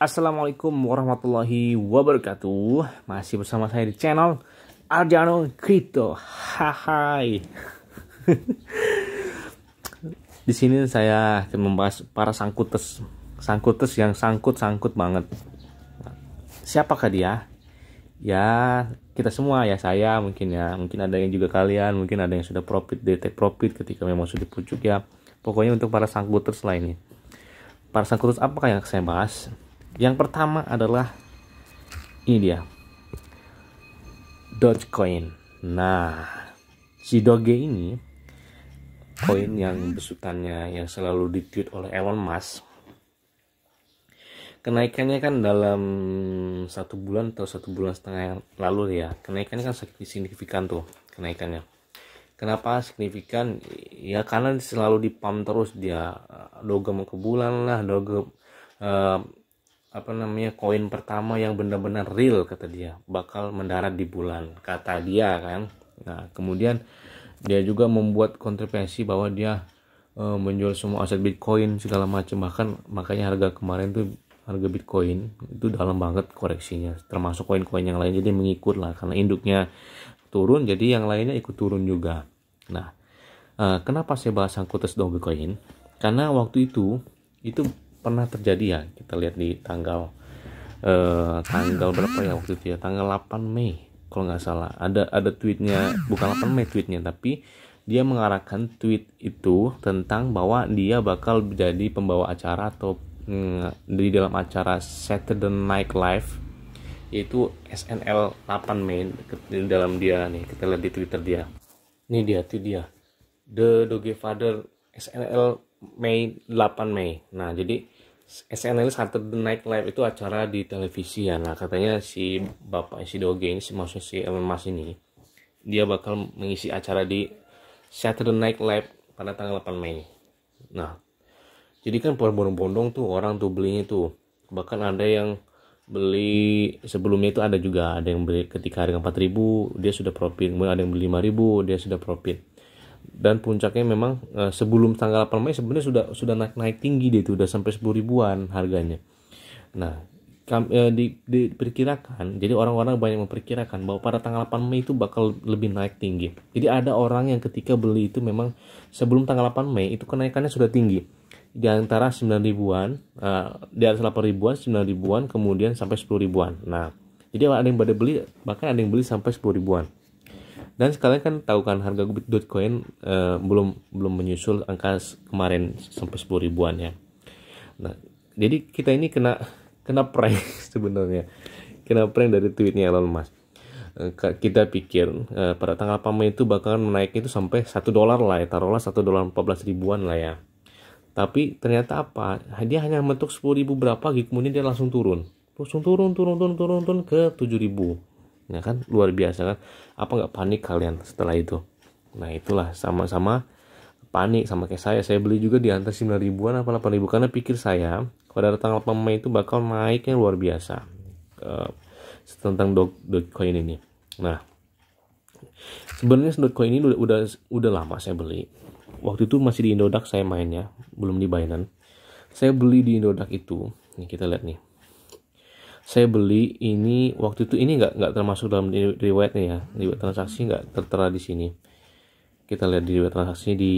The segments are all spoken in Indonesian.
Assalamualaikum warahmatullahi wabarakatuh Masih bersama saya di channel Arjano Crypto Hai Di sini saya akan membahas para sangkutes Sangkutes yang sangkut-sangkut banget Siapakah dia? Ya kita semua ya saya mungkin ya Mungkin ada yang juga kalian Mungkin ada yang sudah profit detect profit ketika memang sudah pucuk ya Pokoknya untuk para sangkutes lainnya Para sangkutes apakah yang saya bahas? Yang pertama adalah ini dia. Dogecoin. Nah, si Doge ini koin yang besutannya yang selalu ditweet oleh Elon Musk. Kenaikannya kan dalam satu bulan atau satu bulan setengah yang lalu ya. Kenaikannya kan signifikan tuh kenaikannya. Kenapa signifikan? Ya karena selalu dipam terus dia Doge mau ke bulan lah, Doge eh, apa namanya koin pertama yang benar-benar real kata dia bakal mendarat di bulan kata dia kan nah kemudian dia juga membuat kontroversi bahwa dia e, menjual semua aset bitcoin segala macam bahkan makanya harga kemarin tuh harga bitcoin itu dalam banget koreksinya termasuk koin-koin yang lain jadi mengikut lah karena induknya turun jadi yang lainnya ikut turun juga nah e, kenapa saya bahas angkutas dogecoin karena waktu itu itu pernah terjadi ya kita lihat di tanggal eh, tanggal berapa ya waktu itu ya tanggal 8 Mei kalau nggak salah ada ada tweetnya bukan 8 Mei tweetnya tapi dia mengarahkan tweet itu tentang bahwa dia bakal menjadi pembawa acara atau mm, di dalam acara Saturday Night Live yaitu SNL 8 Mei di dalam dia nih kita lihat di Twitter dia ini dia tuh dia The Doge Father SNL Mei 8 Mei nah jadi SNL Saturday Night Live itu acara di televisi ya nah katanya si bapak si Doge ini si maksudnya si Elon Musk ini dia bakal mengisi acara di Saturday Night Live pada tanggal 8 Mei nah jadi kan bondong bondong tuh orang tuh belinya tuh bahkan ada yang beli sebelumnya itu ada juga ada yang beli ketika harga 4000 dia sudah profit kemudian ada yang beli 5000 dia sudah profit dan puncaknya memang e, sebelum tanggal 8 Mei sebenarnya sudah sudah naik naik tinggi deh itu sudah sampai 10 ribuan harganya. Nah, kam, e, di, diperkirakan jadi orang-orang banyak memperkirakan bahwa pada tanggal 8 Mei itu bakal lebih naik tinggi jadi ada orang yang ketika beli itu memang sebelum tanggal 8 Mei itu kenaikannya sudah tinggi di antara 9 ribuan e, di atas 8 ribuan 9 ribuan kemudian sampai 10 ribuan nah jadi ada yang pada beli bahkan ada yang beli sampai 10 ribuan dan sekalian kan tahu kan harga Bitcoin uh, belum belum menyusul angka kemarin sampai sepuluh ribuan ya nah jadi kita ini kena kena prank sebenarnya kena prank dari tweetnya Elon Musk eh, kita pikir uh, pada tanggal pamit itu bakalan menaik itu sampai 1 dolar lah ya taruhlah satu dolar empat ribuan lah ya tapi ternyata apa dia hanya membentuk sepuluh ribu berapa gitu kemudian dia langsung turun langsung turun turun turun turun turun ke tujuh ribu Ya kan luar biasa kan. Apa nggak panik kalian setelah itu? Nah itulah sama-sama panik sama kayak saya. Saya beli juga di antara 9 ribuan apa 8 ribu karena pikir saya pada tanggal 8 Mei itu bakal naiknya luar biasa uh, eh, tentang dog, Dogecoin ini. Nah sebenarnya Dogecoin ini udah, udah udah lama saya beli. Waktu itu masih di Indodax saya mainnya, belum di Binance. Saya beli di Indodax itu, nih kita lihat nih saya beli ini waktu itu ini nggak nggak termasuk dalam riwayatnya ya riwayat transaksi nggak tertera di sini kita lihat di riwayat transaksi di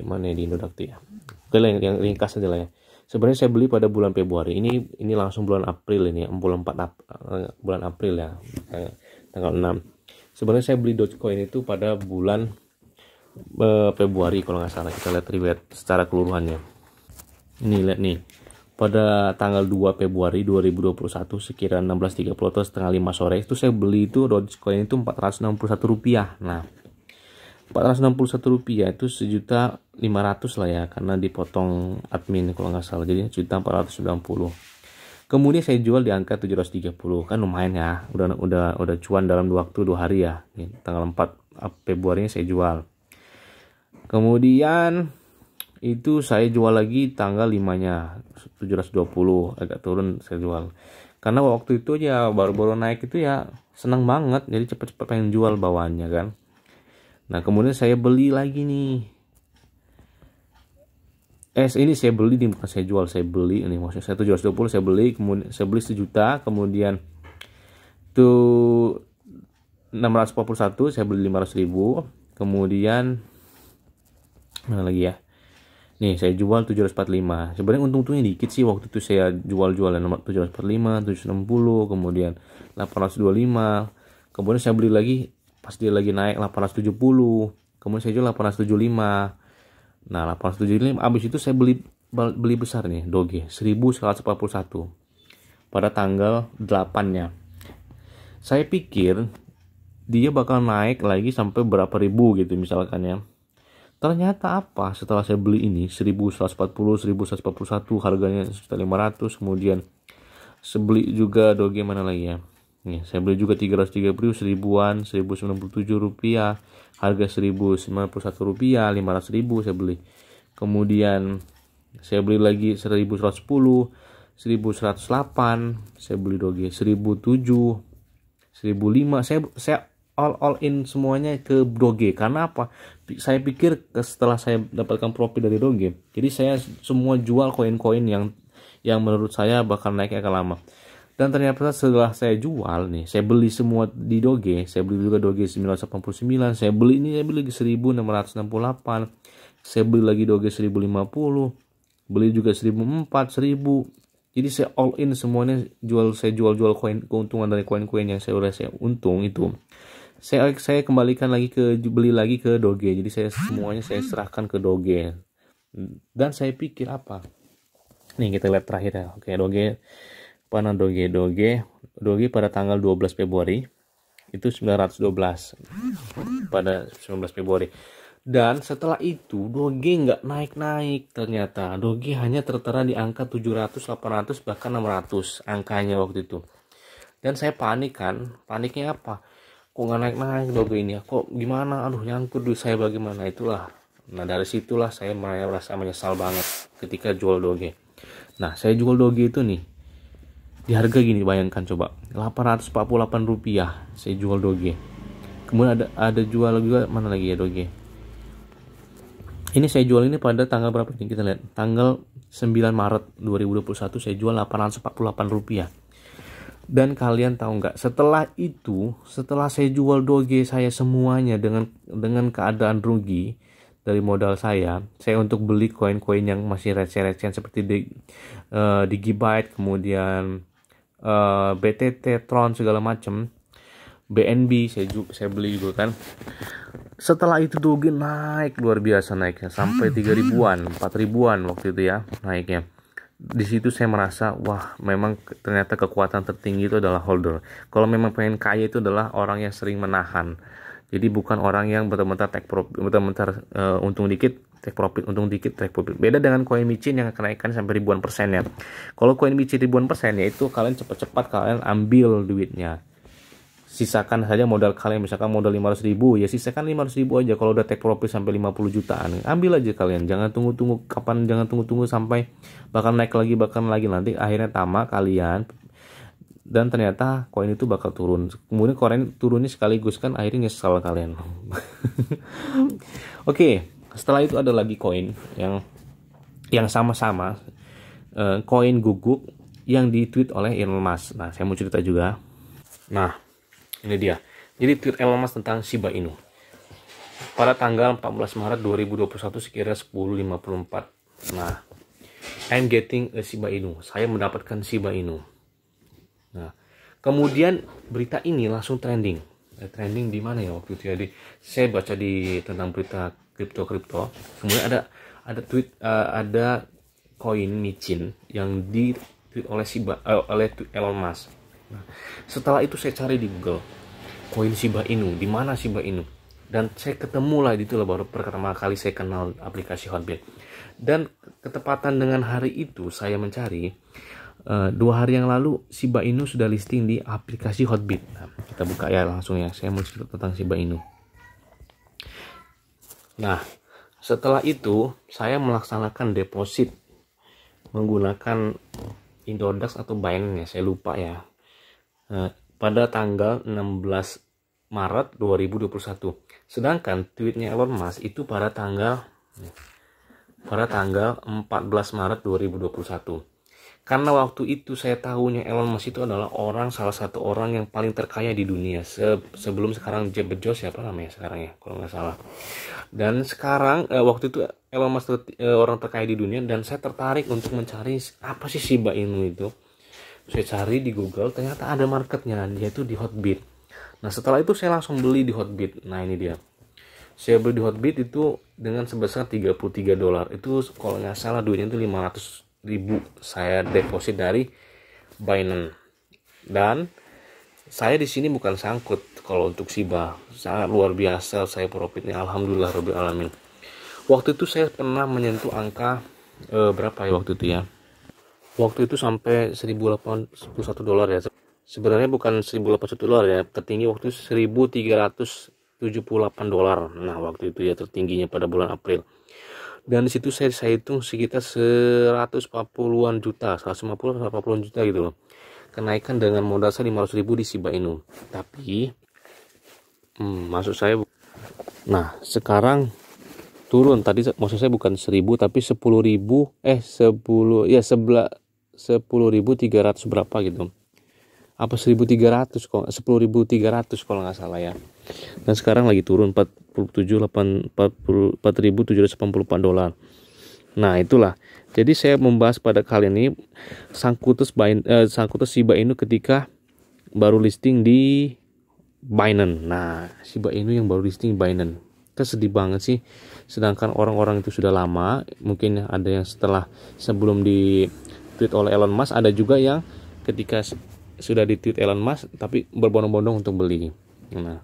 mana ya, di Indodakti ya oke lah yang, yang ringkas aja lah ya sebenarnya saya beli pada bulan Februari ini ini langsung bulan April ini ya, bulan 4 Ap, eh, bulan April ya eh, tanggal 6 sebenarnya saya beli Dogecoin itu pada bulan eh, Februari kalau nggak salah kita lihat riwayat secara keseluruhannya ini lihat nih pada tanggal 2 Februari 2021 sekira 16.30 atau setengah 5 sore itu saya beli itu Dogecoin itu 461 rupiah nah 461 rupiah itu sejuta 500 lah ya karena dipotong admin kalau nggak salah jadi sejuta 490 kemudian saya jual di angka 730 kan lumayan ya udah udah udah cuan dalam waktu dua hari ya tanggal 4 Februari saya jual kemudian itu saya jual lagi tanggal 5 nya 720 agak turun saya jual karena waktu itu ya baru-baru naik itu ya senang banget jadi cepet-cepet pengen jual bawaannya kan nah kemudian saya beli lagi nih es ini saya beli nih bukan saya jual saya beli ini maksudnya saya 720 saya beli kemudian saya beli sejuta kemudian tuh 641 saya beli 500 ribu kemudian mana lagi ya nih saya jual 745 sebenarnya untung-untungnya dikit sih waktu itu saya jual jual 745 760 kemudian 825 kemudian saya beli lagi pas dia lagi naik 870 kemudian saya jual 875 nah 875 abis itu saya beli beli besar nih doge 1141 pada tanggal 8 nya saya pikir dia bakal naik lagi sampai berapa ribu gitu misalkan ya Ternyata apa? Setelah saya beli ini 1140, 1141 harganya 1500 kemudian sebeli juga doge mana lagi ya? Nih, saya beli juga 330 seribuan, 1097 rupiah, harga 1091 rupiah, 500 ribu saya beli. Kemudian saya beli lagi 1110, 1108, saya beli doge 1007, 1005, saya saya all all in semuanya ke doge karena apa? saya pikir setelah saya dapatkan profit dari Doge jadi saya semua jual koin-koin yang yang menurut saya bakal naik agak lama dan ternyata setelah saya jual nih saya beli semua di Doge saya beli juga Doge 989 saya beli ini saya beli lagi 1668 saya beli lagi Doge 1050 beli juga 1004 1000 jadi saya all in semuanya jual saya jual jual koin keuntungan dari koin-koin yang saya udah saya untung itu saya saya kembalikan lagi ke beli lagi ke doge jadi saya ah. semuanya saya serahkan ke doge dan saya pikir apa nih kita lihat terakhir ya oke doge mana doge doge doge pada tanggal 12 Februari itu 912 pada 19 Februari dan setelah itu doge nggak naik-naik ternyata doge hanya tertera di angka 700 800 bahkan 600 angkanya waktu itu dan saya panik kan paniknya apa kok nggak naik naik logo ini ya kok gimana aduh nyangkut duit saya bagaimana itulah nah dari situlah saya merasa menyesal banget ketika jual doge nah saya jual doge itu nih di harga gini bayangkan coba 848 rupiah saya jual doge kemudian ada ada jual juga mana lagi ya doge ini saya jual ini pada tanggal berapa nih kita lihat tanggal 9 Maret 2021 saya jual 848 rupiah dan kalian tahu nggak? Setelah itu, setelah saya jual doge saya semuanya dengan dengan keadaan rugi dari modal saya, saya untuk beli koin-koin yang masih receh-recehan seperti di uh, Digibyte, kemudian uh, eh, BTT, Tron segala macam, BNB saya juga saya beli juga kan. Setelah itu doge naik luar biasa naiknya sampai 3000 ribuan, empat ribuan waktu itu ya naiknya di situ saya merasa wah memang ternyata kekuatan tertinggi itu adalah holder. Kalau memang pengen kaya itu adalah orang yang sering menahan. Jadi bukan orang yang bentar-bentar take profit, bentar-bentar uh, untung dikit, take profit, untung dikit, take profit. Beda dengan koin micin yang kenaikan sampai ribuan persen ya. Kalau koin micin ribuan persen ya itu kalian cepat-cepat kalian ambil duitnya sisakan saja modal kalian misalkan modal 500 ribu ya sisakan 500 ribu aja kalau udah take profit sampai 50 jutaan ambil aja kalian jangan tunggu-tunggu kapan jangan tunggu-tunggu sampai bakal naik lagi bahkan lagi nanti akhirnya tamak kalian dan ternyata koin itu bakal turun kemudian koin turunnya sekaligus kan akhirnya sekolah kalian oke okay, setelah itu ada lagi koin yang yang sama-sama eh, koin -sama, uh, guguk yang ditweet oleh Elon Musk nah saya mau cerita juga nah ini dia. Jadi tweet Elon Musk tentang Shiba Inu. Pada tanggal 14 Maret 2021 sekira 10.54. Nah, I'm getting a Shiba Inu. Saya mendapatkan Shiba Inu. Nah, kemudian berita ini langsung trending. Eh, trending di mana ya waktu itu? Jadi ya? saya baca di tentang berita kripto-kripto. Kemudian ada ada tweet uh, ada koin micin yang di oleh Shiba uh, oleh Elon Musk Nah, setelah itu saya cari di Google koin Shiba Inu, di mana Shiba Inu? Dan saya ketemu lah itu lah baru pertama kali saya kenal aplikasi Hotbit. Dan ketepatan dengan hari itu saya mencari eh, dua hari yang lalu Shiba Inu sudah listing di aplikasi Hotbit. Nah, kita buka ya langsung ya. Saya mau cerita tentang Shiba Inu. Nah, setelah itu saya melaksanakan deposit menggunakan Indodax atau Binance ya, saya lupa ya Eh, pada tanggal 16 Maret 2021. Sedangkan tweetnya Elon Musk itu pada tanggal pada tanggal 14 Maret 2021. Karena waktu itu saya tahunya Elon Musk itu adalah orang salah satu orang yang paling terkaya di dunia se sebelum sekarang Jeff Bezos ya apa namanya sekarang ya kalau nggak salah. Dan sekarang eh, waktu itu Elon Musk ter eh, orang terkaya di dunia dan saya tertarik untuk mencari apa sih Shiba Inu itu saya cari di Google ternyata ada marketnya yaitu di Hotbit nah setelah itu saya langsung beli di Hotbit nah ini dia saya beli di Hotbit itu dengan sebesar 33 dolar itu kalau nggak salah duitnya itu 500 ribu saya deposit dari Binance dan saya di sini bukan sangkut kalau untuk Siba sangat luar biasa saya profitnya alhamdulillah rabbil alamin waktu itu saya pernah menyentuh angka eh, berapa ya waktu itu ya waktu itu sampai 1081 dolar ya sebenarnya bukan 1081 dolar ya tertinggi waktu itu 1378 dolar nah waktu itu ya tertingginya pada bulan April dan disitu saya saya hitung sekitar 140-an juta 150 140-an juta gitu loh kenaikan dengan modal saya 500 ribu di Shiba Inu tapi hmm, maksud saya nah sekarang turun tadi maksud saya bukan 1000 tapi 10.000 eh 10 ya sebelah 10.300 berapa gitu apa 1300 kok 10.300 kalau nggak salah ya dan sekarang lagi turun 47.8 4.784 dolar nah itulah jadi saya membahas pada kali ini sangkutus Bain, eh, sangkutus Shiba Inu ketika baru listing di Binance nah siba Inu yang baru listing Binance sedih banget sih sedangkan orang-orang itu sudah lama mungkin ada yang setelah sebelum di ditweet oleh Elon Musk ada juga yang ketika sudah ditweet Elon Musk tapi berbondong-bondong untuk beli nah,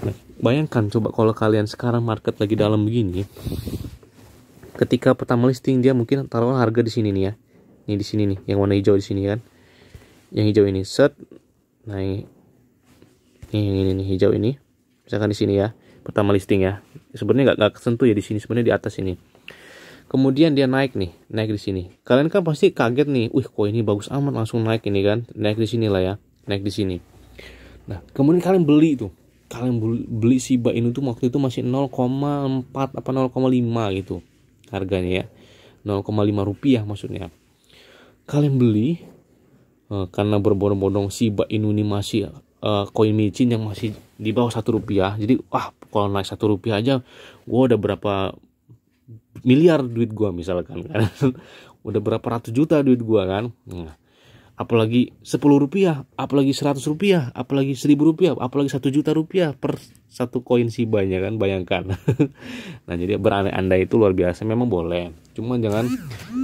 nah, bayangkan coba kalau kalian sekarang market lagi dalam begini ketika pertama listing dia mungkin taruh harga di sini nih ya ini di sini nih yang warna hijau di sini kan yang hijau ini set naik ini yang ini nih hijau ini misalkan di sini ya pertama listing ya sebenarnya nggak nggak kesentuh ya di sini sebenarnya di atas ini kemudian dia naik nih naik di sini kalian kan pasti kaget nih wih kok ini bagus amat langsung naik ini kan naik di sini lah ya naik di sini nah kemudian kalian beli tuh kalian beli Shiba Inu tuh waktu itu masih 0,4 apa 0,5 gitu harganya ya 0,5 rupiah maksudnya kalian beli uh, karena berbondong-bondong Shiba Inu ini masih eh, koin uh, micin yang masih di bawah satu rupiah jadi wah kalau naik satu rupiah aja gue udah berapa miliar duit gua misalkan kan udah berapa ratus juta duit gua kan nah, apalagi 10 rupiah apalagi 100 rupiah apalagi 1000 rupiah apalagi satu juta rupiah per satu koin si banyak kan bayangkan nah jadi berandai-andai itu luar biasa memang boleh cuma jangan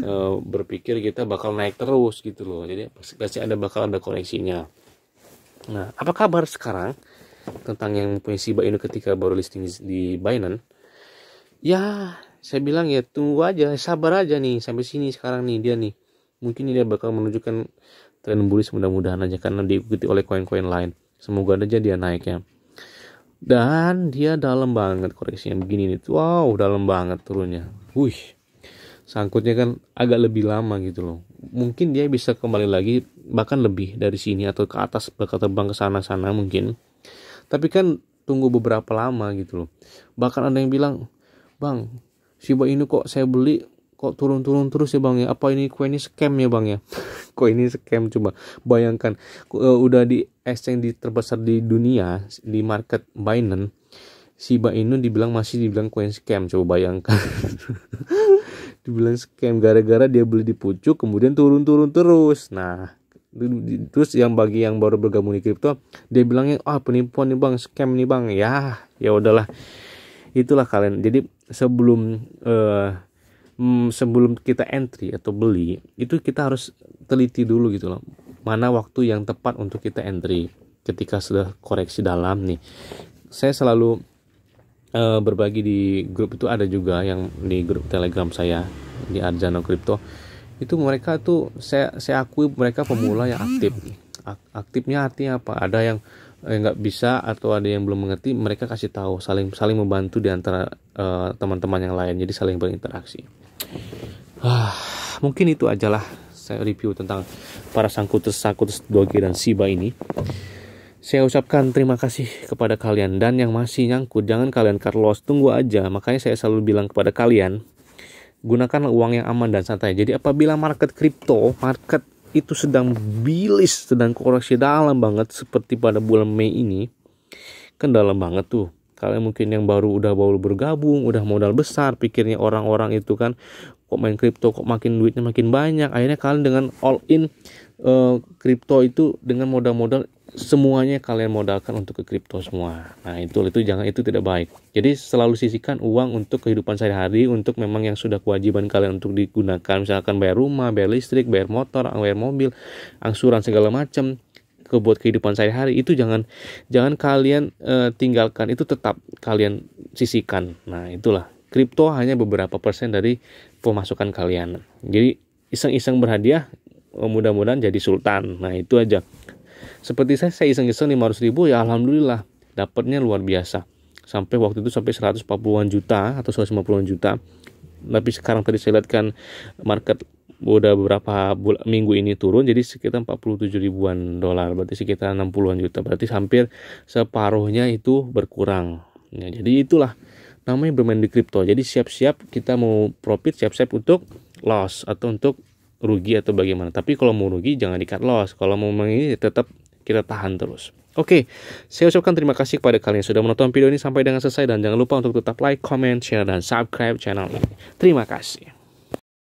e, berpikir kita bakal naik terus gitu loh jadi pasti ada bakal ada koreksinya nah apa kabar sekarang tentang yang punya Shiba ini ketika baru listing di Binance ya saya bilang ya tunggu aja sabar aja nih sampai sini sekarang nih dia nih mungkin dia bakal menunjukkan tren bullish mudah-mudahan aja karena diikuti oleh koin-koin lain semoga aja dia naik ya dan dia dalam banget koreksinya begini nih wow dalam banget turunnya wih sangkutnya kan agak lebih lama gitu loh mungkin dia bisa kembali lagi bahkan lebih dari sini atau ke atas bakal terbang ke sana sana mungkin tapi kan tunggu beberapa lama gitu loh bahkan ada yang bilang bang Shiba Inu kok saya beli kok turun-turun terus ya bang ya apa ini kue ini scam ya bang ya kok ini scam coba bayangkan uh, udah di exchange di terbesar di dunia di market Binance Shiba Inu dibilang masih dibilang kue scam coba bayangkan dibilang scam gara-gara dia beli di pucuk kemudian turun-turun terus nah terus yang bagi yang baru bergabung di kripto dia bilangnya ah oh, penipuan nih bang scam nih bang ya ya udahlah itulah kalian jadi sebelum uh, sebelum kita entry atau beli itu kita harus teliti dulu gitu loh mana waktu yang tepat untuk kita entry ketika sudah koreksi dalam nih saya selalu uh, berbagi di grup itu ada juga yang di grup telegram saya di Arjano Crypto itu mereka tuh saya saya akui mereka pemula yang aktif aktifnya artinya apa ada yang Eh, nggak eh, bisa atau ada yang belum mengerti mereka kasih tahu saling saling membantu di antara teman eh, teman-teman yang lain jadi saling berinteraksi ah, mungkin itu ajalah saya review tentang para sangkutus sangkutus doge dan siba ini saya ucapkan terima kasih kepada kalian dan yang masih nyangkut jangan kalian Carlos tunggu aja makanya saya selalu bilang kepada kalian gunakan uang yang aman dan santai jadi apabila market kripto market itu sedang bilis, sedang koreksi dalam banget seperti pada bulan Mei ini. Kan dalam banget tuh. Kalian mungkin yang baru udah baru bergabung, udah modal besar, pikirnya orang-orang itu kan kok main kripto kok makin duitnya makin banyak. Akhirnya kalian dengan all in eh, kripto uh, itu dengan modal-modal semuanya kalian modalkan untuk ke kripto semua. Nah, itu itu jangan itu tidak baik. Jadi selalu sisihkan uang untuk kehidupan sehari-hari untuk memang yang sudah kewajiban kalian untuk digunakan misalkan bayar rumah, bayar listrik, bayar motor, bayar mobil, angsuran segala macam ke buat kehidupan sehari-hari itu jangan jangan kalian e, tinggalkan itu tetap kalian sisihkan. Nah, itulah kripto hanya beberapa persen dari pemasukan kalian. Jadi iseng-iseng berhadiah eh, mudah-mudahan jadi sultan. Nah, itu aja seperti saya saya iseng-iseng 500 ribu ya alhamdulillah dapatnya luar biasa sampai waktu itu sampai 140-an juta atau 150-an juta tapi sekarang tadi saya lihat kan market udah beberapa bulan, minggu ini turun jadi sekitar 47 ribuan dolar berarti sekitar 60-an juta berarti hampir separuhnya itu berkurang ya, jadi itulah namanya bermain di kripto jadi siap-siap kita mau profit siap-siap untuk loss atau untuk rugi atau bagaimana. Tapi kalau mau rugi jangan di cut loss. Kalau mau mengisi tetap kita tahan terus. Oke, saya ucapkan terima kasih kepada kalian yang sudah menonton video ini sampai dengan selesai dan jangan lupa untuk tetap like, comment, share, dan subscribe channel ini. Terima kasih.